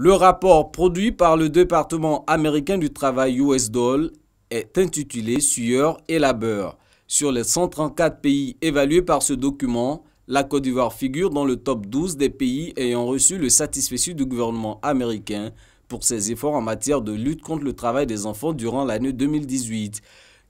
Le rapport produit par le département américain du travail USDOL est intitulé Sueur et labeur. Sur les 134 pays évalués par ce document, la Côte d'Ivoire figure dans le top 12 des pays ayant reçu le satisfecit du gouvernement américain pour ses efforts en matière de lutte contre le travail des enfants durant l'année 2018.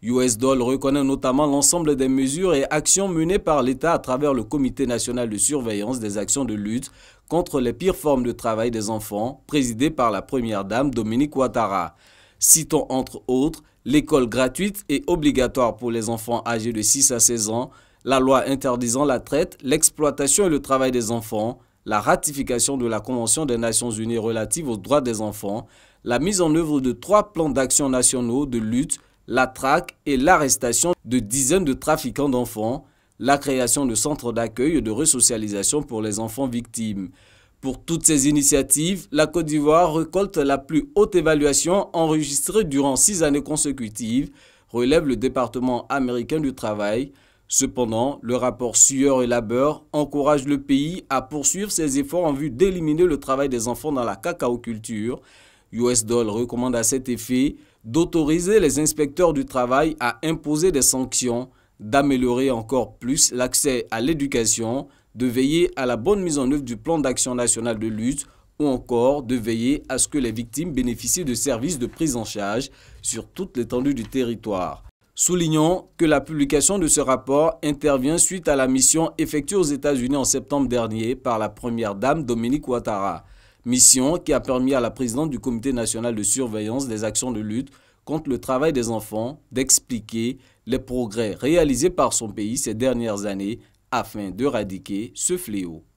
USDOL reconnaît notamment l'ensemble des mesures et actions menées par l'État à travers le Comité national de surveillance des actions de lutte contre les pires formes de travail des enfants, présidé par la Première Dame Dominique Ouattara. Citons entre autres l'école gratuite et obligatoire pour les enfants âgés de 6 à 16 ans, la loi interdisant la traite, l'exploitation et le travail des enfants, la ratification de la Convention des Nations Unies relative aux droits des enfants, la mise en œuvre de trois plans d'action nationaux de lutte la traque et l'arrestation de dizaines de trafiquants d'enfants, la création de centres d'accueil et de resocialisation pour les enfants victimes. Pour toutes ces initiatives, la Côte d'Ivoire récolte la plus haute évaluation enregistrée durant six années consécutives, relève le département américain du travail. Cependant, le rapport Sueur et Labeur encourage le pays à poursuivre ses efforts en vue d'éliminer le travail des enfants dans la cacao-culture, U.S. USDOL recommande à cet effet d'autoriser les inspecteurs du travail à imposer des sanctions, d'améliorer encore plus l'accès à l'éducation, de veiller à la bonne mise en œuvre du plan d'action national de lutte ou encore de veiller à ce que les victimes bénéficient de services de prise en charge sur toute l'étendue du territoire. Soulignons que la publication de ce rapport intervient suite à la mission effectuée aux États-Unis en septembre dernier par la première dame Dominique Ouattara mission qui a permis à la présidente du Comité national de surveillance des actions de lutte contre le travail des enfants d'expliquer les progrès réalisés par son pays ces dernières années afin d'éradiquer ce fléau.